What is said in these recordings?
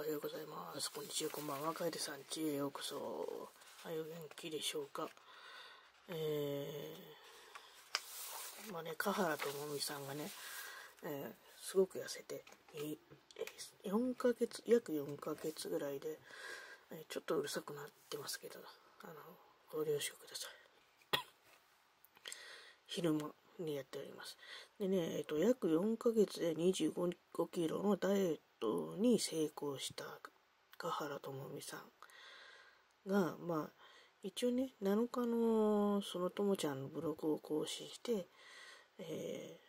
おはようございます。こんにちは、こんばんは。楓さんちへようこそ。はい、お元気でしょうか。えー、まあね、ラともみさんがね、えー、すごく痩せて、4ヶ月、約4ヶ月ぐらいで、えちょっとうるさくなってますけど、あの、ご了承ください。昼間にやっております。でね、えっ、と、約4ヶ月で25キロのダイエットことに成功した香原朋美さんが、まあ、一応ね、7日のそのともちゃんのブログを更新して、え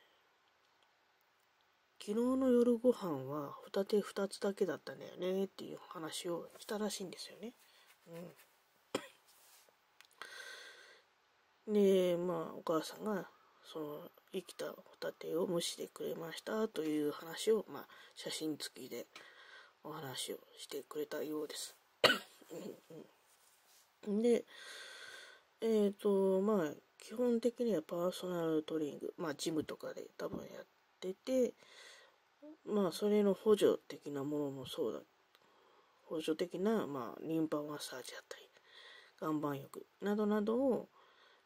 ー、昨日の夜ご飯はホタテ2つだけだったんだよねっていう話をしたらしいんですよね。うん。で、まあ、お母さんが、その、生きたホタテを蒸してくれましたという話を、まあ、写真付きでお話をしてくれたようです。で、えっ、ー、と、まあ、基本的にはパーソナルトレーニング、まあ、ジムとかで多分やってて、まあ、それの補助的なものもそうだ。補助的な、まあ、リンパマッサージだったり、岩盤浴などなどを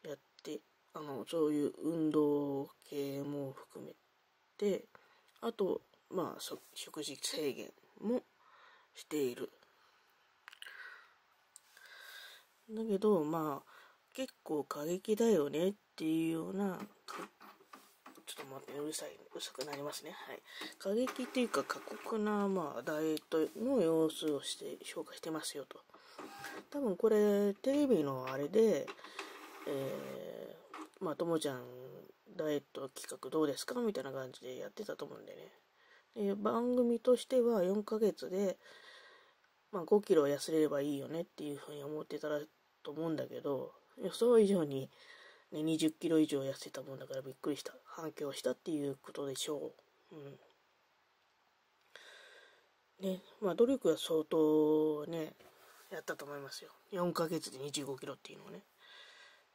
やってあの、そういう運動系も含めて、あと、まあ、食事制限もしている。だけど、まあ、結構過激だよねっていうような、ちょっと待って、うるさい、うるさくなりますね。はい。過激っていうか過酷な、まあ、ダイエットの様子をして、紹介してますよと。多分これ、テレビのあれで、えまあ、ともちゃん、ダイエット企画どうですかみたいな感じでやってたと思うんでね。で、番組としては4ヶ月で、まあ、5キロ痩せればいいよねっていうふうに思ってたらと思うんだけど、予想以上に、ね、20キロ以上痩せたもんだからびっくりした。反響したっていうことでしょう。うん。ね、まあ、努力は相当ね、やったと思いますよ。4ヶ月で25キロっていうのをね。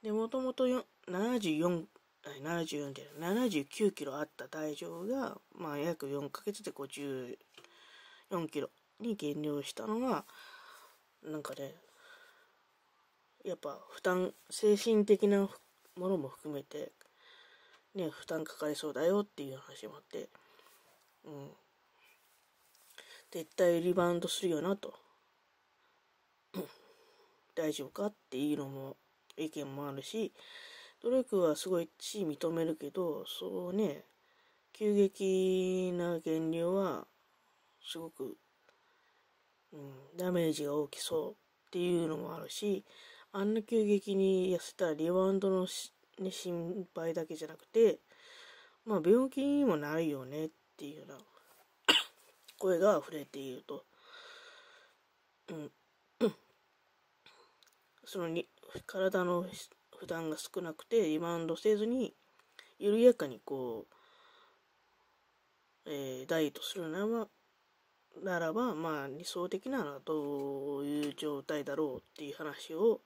で、もともと74、7 79キロあった体重が、まあ、約4ヶ月で54キロに減量したのが、なんかね、やっぱ負担、精神的なものも含めて、ね、負担かかりそうだよっていう話もあって、うん。絶対リバウンドするよなと。大丈夫かっていうのも意見もあるし、努力はすごい地位認めるけど、そうね、急激な減量は、すごく、うん、ダメージが大きそうっていうのもあるし、あんな急激に痩せたらリバウンドのね、心配だけじゃなくて、まあ病気にもなるよねっていうような 声が溢れていると。うん。その体の負担が少なくてリバウンドせずに緩やかにこう、えー、ダイエットするならばならばまあ理想的なのはどういう状態だろうっていう話を、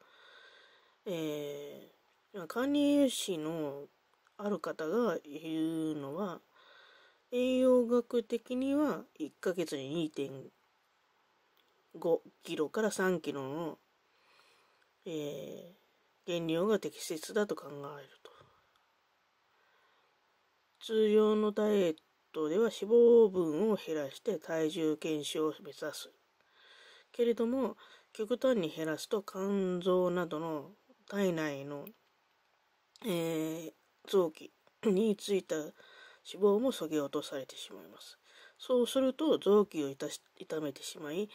えー、管理栄養士のある方が言うのは栄養学的には1ヶ月に2.5キロから3キロのえー、原料が適切だと考えると。通常のダイエットでは脂肪分を減らして体重減少を目指す。けれども、極端に減らすと肝臓などの体内の、えー、臓器についた脂肪も削ぎ落とされてしまいます。そうすると臓器を痛めてしまい、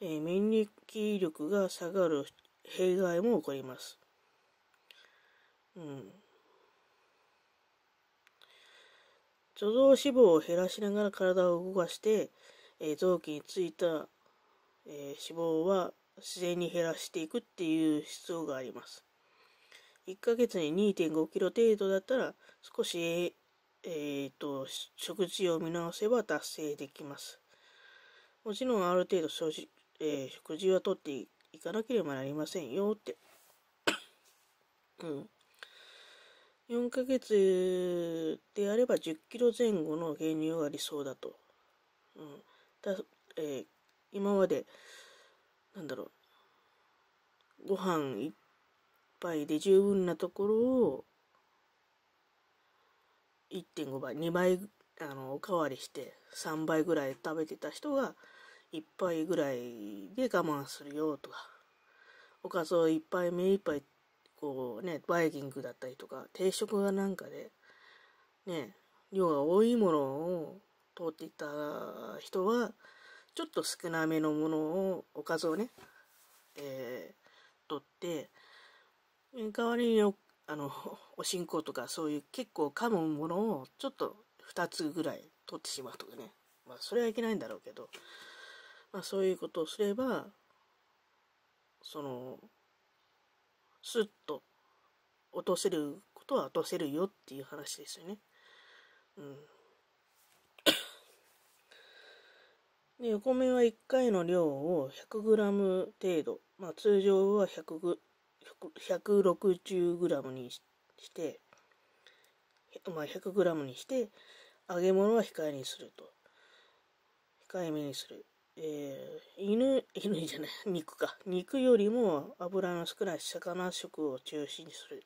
えー、免疫力が下がる弊害も起こります。うん。貯蔵脂肪を減らしながら体を動かして、えー、臓器についた、えー、脂肪は自然に減らしていくっていう必要があります。1ヶ月に2.5キロ程度だったら少し、えーと、と食事を見直せば達成できます。もちろんある程度食事,、えー、食事はとって行かなければなりませんよって。うん。4ヶ月であれば10キロ前後の減量が理想だと。うん。だえー、今まで、なんだろう。ご飯一杯で十分なところを、1.5倍、2倍、あの、おかわりして3倍ぐらい食べてた人が、一杯ぐらいで我慢するよとか、おかずを一杯目一杯、こうね、バイキングだったりとか、定食がなんかで、ね、量が多いものを通っていった人は、ちょっと少なめのものを、おかずをね、えー、取って、代わりにあの、おしんことかそういう結構噛むものをちょっと2つぐらい取ってしまうとかね。まあそれはいけないんだろうけど、まあ、そういうことをすればそのスッと落とせることは落とせるよっていう話ですよね。うん、でお米は1回の量を 100g 程度、まあ、通常は 160g にして、まあ、100g にして揚げ物は控えにすると控えめにするえー、犬、犬じゃない、肉か。肉よりも油の少ない魚食を中心にする。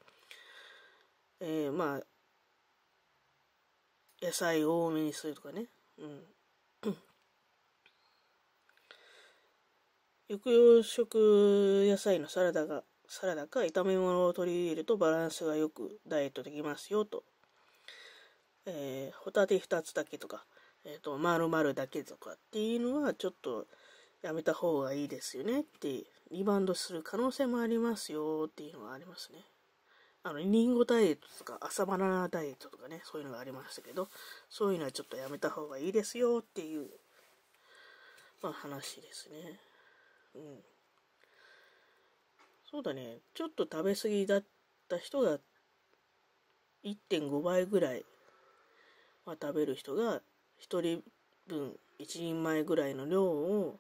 えー、まあ、野菜多めにするとかね。うん。抑揚食野菜のサラダが、サラダか炒め物を取り入れるとバランスがよくダイエットできますよと。えー、ホタテ2つだけとか。えっ、ー、と、〇〇だけとかっていうのはちょっとやめた方がいいですよねって、リバウンドする可能性もありますよっていうのはありますね。あの、リンゴダイエットとか朝バナナダイエットとかね、そういうのがありましたけど、そういうのはちょっとやめた方がいいですよっていう、まあ話ですね。うん。そうだね、ちょっと食べ過ぎだった人が1.5倍ぐらい、ま食べる人が1人分1人前ぐらいの量を、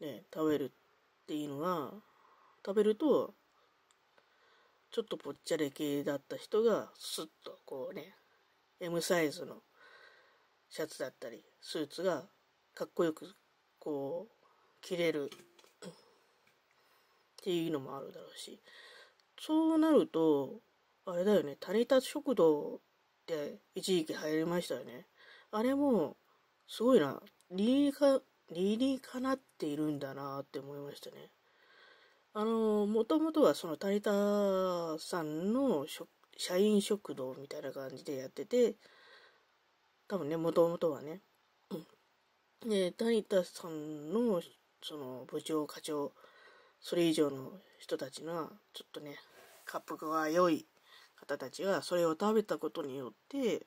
ね、食べるっていうのは食べるとちょっとぽっちゃり系だった人がスッとこうね M サイズのシャツだったりスーツがかっこよくこう着れるっていうのもあるだろうしそうなるとあれだよねタニタ食堂って一時期入りましたよね。あれも、すごいな。リリーか、リリかなっているんだなって思いましたね。あの、もともとはそのタリタさんの社員食堂みたいな感じでやってて、多分ね、もともとはね。で、谷田さんの、その、部長、課長、それ以上の人たちが、ちょっとね、滑幅が良い方たちがそれを食べたことによって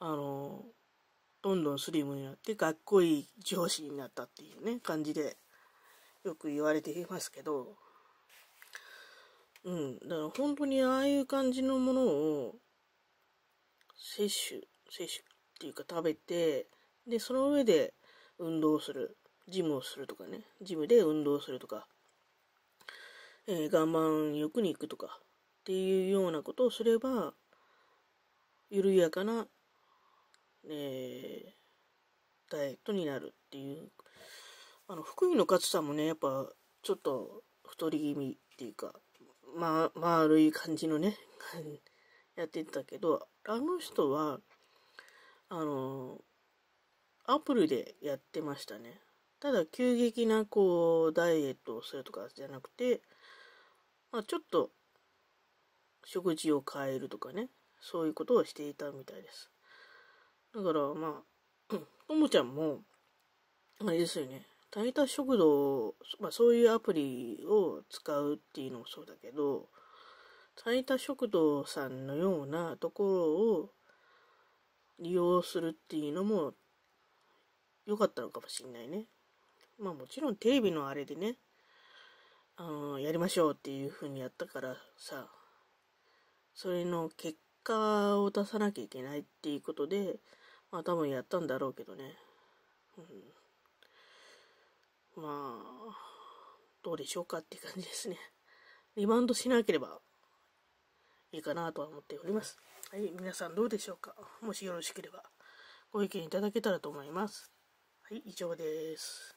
あのどんどんスリムになってかっこいい上司になったっていうね感じでよく言われていますけどうんだから本当にああいう感じのものを摂取摂取っていうか食べてでその上で運動するジムをするとかねジムで運動するとか、えー、我慢よくに行くとかっていうようなことをすれば緩やかな、えー、ダイエットになるっていうあの福井の勝さんもねやっぱちょっと太り気味っていうか、ま、丸い感じのね やってたけどあの人はあのアプリでやってましたねただ急激なこうダイエットをするとかじゃなくて、まあ、ちょっと食事を変えるとかね、そういうことをしていたみたいです。だからまあ、ともちゃんも、あれですよね、炊いた食堂、まあそういうアプリを使うっていうのもそうだけど、タ多食堂さんのようなところを利用するっていうのも良かったのかもしんないね。まあもちろんテレビのあれでね、あのやりましょうっていう風にやったからさ、それの結果を出さなきゃいけないっていうことで、まあ多分やったんだろうけどね。うん、まあ、どうでしょうかって感じですね。リバウンドしなければいいかなとは思っております。はい、皆さんどうでしょうかもしよろしければご意見いただけたらと思います。はい、以上です。